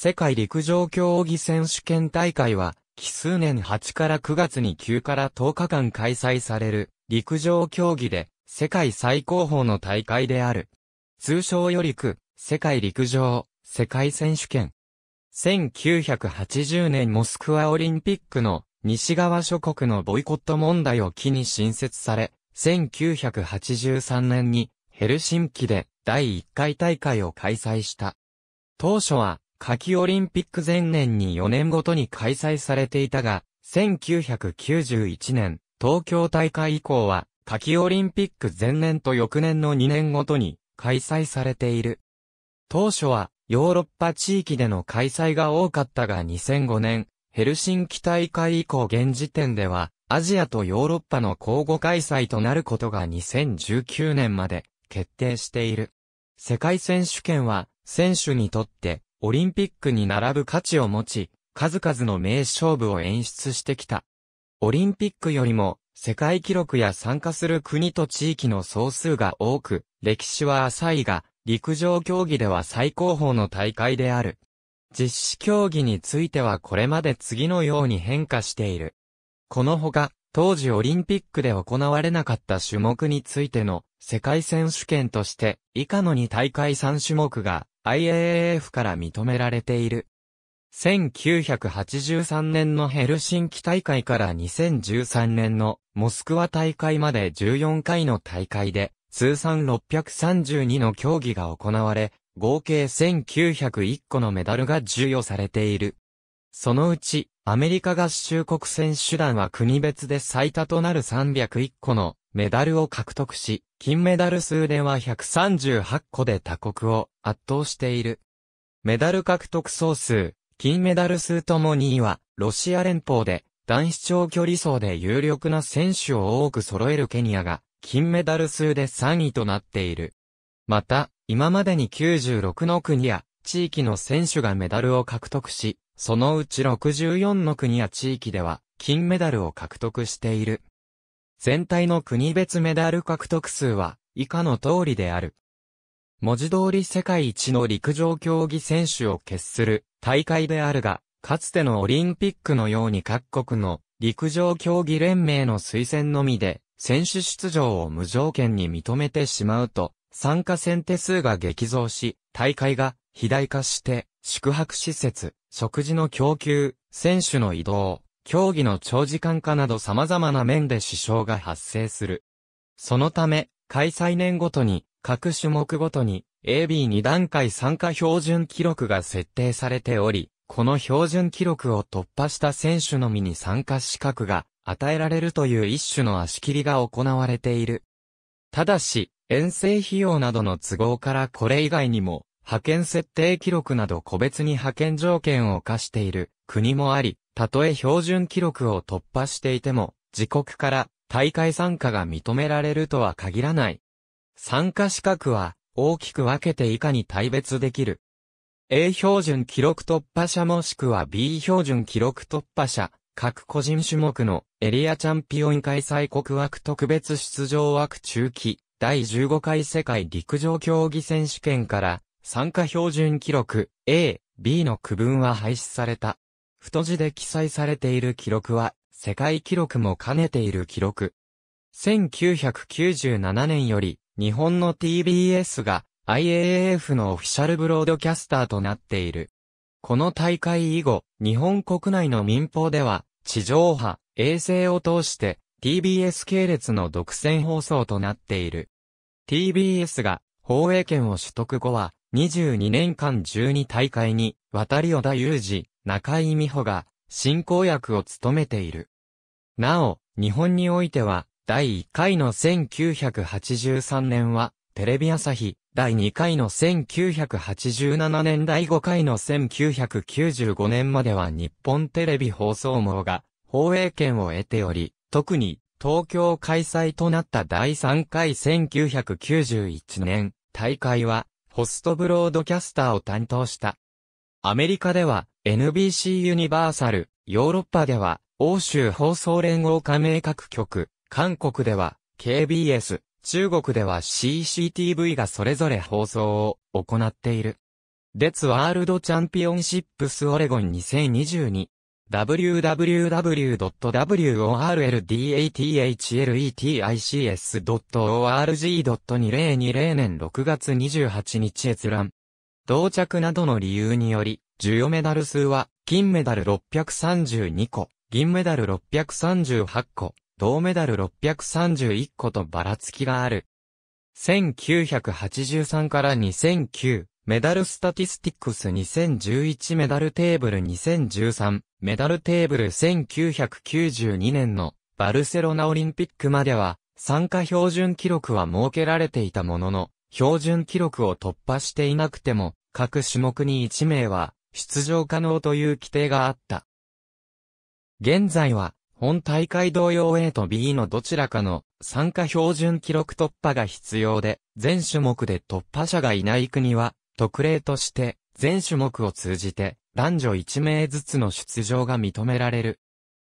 世界陸上競技選手権大会は、奇数年8から9月に9から10日間開催される、陸上競技で、世界最高峰の大会である。通称よりく、世界陸上、世界選手権。1980年モスクワオリンピックの西側諸国のボイコット問題を機に新設され、1983年にヘルシンキで第1回大会を開催した。当初は夏季オリンピック前年に4年ごとに開催されていたが、1991年、東京大会以降は、夏季オリンピック前年と翌年の2年ごとに開催されている。当初は、ヨーロッパ地域での開催が多かったが2005年、ヘルシンキ大会以降現時点では、アジアとヨーロッパの交互開催となることが2019年まで決定している。世界選手権は選手にとってオリンピックに並ぶ価値を持ち、数々の名勝負を演出してきた。オリンピックよりも、世界記録や参加する国と地域の総数が多く、歴史は浅いが、陸上競技では最高峰の大会である。実施競技についてはこれまで次のように変化している。このほか、当時オリンピックで行われなかった種目についての世界選手権として以下の2大会3種目が IAAF から認められている。1983年のヘルシンキ大会から2013年のモスクワ大会まで14回の大会で通算632の競技が行われ、合計1901個のメダルが授与されている。そのうち、アメリカ合衆国選手団は国別で最多となる301個のメダルを獲得し、金メダル数では138個で他国を圧倒している。メダル獲得総数、金メダル数とも2位は、ロシア連邦で、男子長距離走で有力な選手を多く揃えるケニアが、金メダル数で3位となっている。また、今までに96の国や地域の選手がメダルを獲得し、そのうち64の国や地域では金メダルを獲得している。全体の国別メダル獲得数は以下の通りである。文字通り世界一の陸上競技選手を決する大会であるが、かつてのオリンピックのように各国の陸上競技連盟の推薦のみで選手出場を無条件に認めてしまうと、参加選定数が激増し、大会が肥大化して、宿泊施設、食事の供給、選手の移動、競技の長時間化など様々な面で支障が発生する。そのため、開催年ごとに、各種目ごとに、AB2 段階参加標準記録が設定されており、この標準記録を突破した選手のみに参加資格が与えられるという一種の足切りが行われている。ただし、遠征費用などの都合からこれ以外にも、派遣設定記録など個別に派遣条件を課している国もあり、たとえ標準記録を突破していても、自国から大会参加が認められるとは限らない。参加資格は大きく分けて以下に大別できる。A 標準記録突破者もしくは B 標準記録突破者、各個人種目のエリアチャンピオン開催国枠特別出場枠中期、第15回世界陸上競技選手権から参加標準記録 A、B の区分は廃止された。太字で記載されている記録は、世界記録も兼ねている記録。1997年より、日本の TBS が IAAF のオフィシャルブロードキャスターとなっている。この大会以後、日本国内の民放では、地上波、衛星を通して、TBS 系列の独占放送となっている。TBS が放映権を取得後は22年間12大会に渡り小田裕二、中井美穂が進行役を務めている。なお、日本においては、第1回の1983年は、テレビ朝日、第2回の1987年第5回の1995年までは日本テレビ放送網が放映権を得ており、特に東京開催となった第3回1991年大会はホストブロードキャスターを担当した。アメリカでは NBC ユニバーサル、ヨーロッパでは、欧州放送連合加盟各局、韓国では、KBS、中国では CCTV がそれぞれ放送を行っている。デツワールドチャンピオンシップスオレゴン 2022www.worldatHletic.org.2020 年6月28日閲覧同着などの理由により、授与メダル数は、金メダル632個、銀メダル638個、銅メダル631個とばらつきがある。1983から2009、メダルスタティスティックス2011メダルテーブル2013、メダルテーブル1992年のバルセロナオリンピックまでは、参加標準記録は設けられていたものの、標準記録を突破していなくても、各種目に1名は出場可能という規定があった。現在は、本大会同様 A と B のどちらかの参加標準記録突破が必要で、全種目で突破者がいない国は、特例として、全種目を通じて、男女1名ずつの出場が認められる。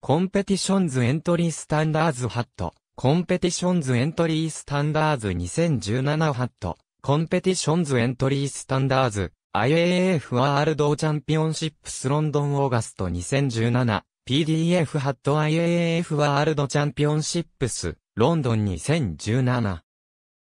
コンペティションズエントリースタンダーズハット、コンペティションズエントリースタンダーズ2017ハット、コンペティションズエントリースタンダーズ IAAF ワールドチャンピオンシップスロンドンオーガスト 2017PDF ハット IAAF ワールドチャンピオンシップスロンドン2017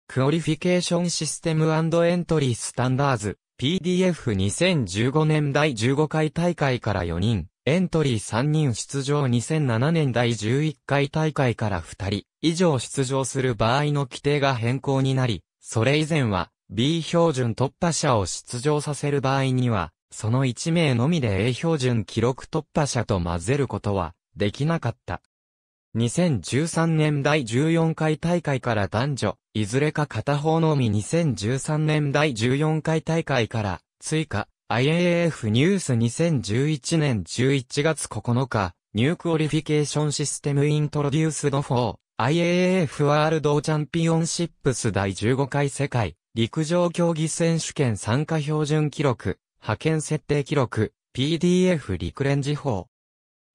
クオリフィケーションシステムエントリースタンダーズ PDF2015 年第15回大会から4人エントリー3人出場2007年第11回大会から2人以上出場する場合の規定が変更になりそれ以前は、B 標準突破者を出場させる場合には、その1名のみで A 標準記録突破者と混ぜることはできなかった。2013年第14回大会から男女、いずれか片方のみ2013年第14回大会から追加 IAAF ニュース2011年11月9日、ニュークオリフィケーションシステムイントロデュースド4 IAAF ワールドチャンピオンシップス第15回世界陸上競技選手権参加標準記録、派遣設定記録、PDF 陸連時報。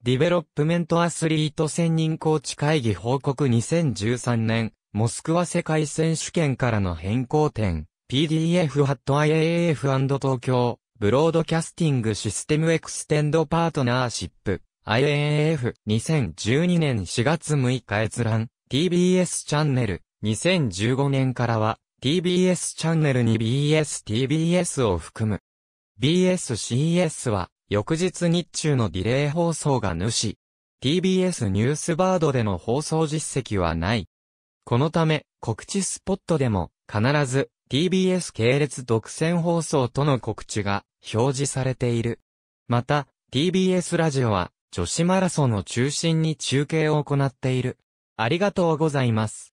ディベロップメントアスリート専任コーチ会議報告2013年、モスクワ世界選手権からの変更点、PDF ハット IAF& 東京、ブロードキャスティングシステムエクステンドパートナーシップ、IAF 2012年4月6日閲覧、TBS チャンネル、2015年からは、TBS チャンネルに BSTBS を含む。BSCS は、翌日日中のディレイ放送が主。TBS ニュースバードでの放送実績はない。このため、告知スポットでも、必ず、TBS 系列独占放送との告知が表示されている。また、TBS ラジオは、女子マラソンを中心に中継を行っている。ありがとうございます。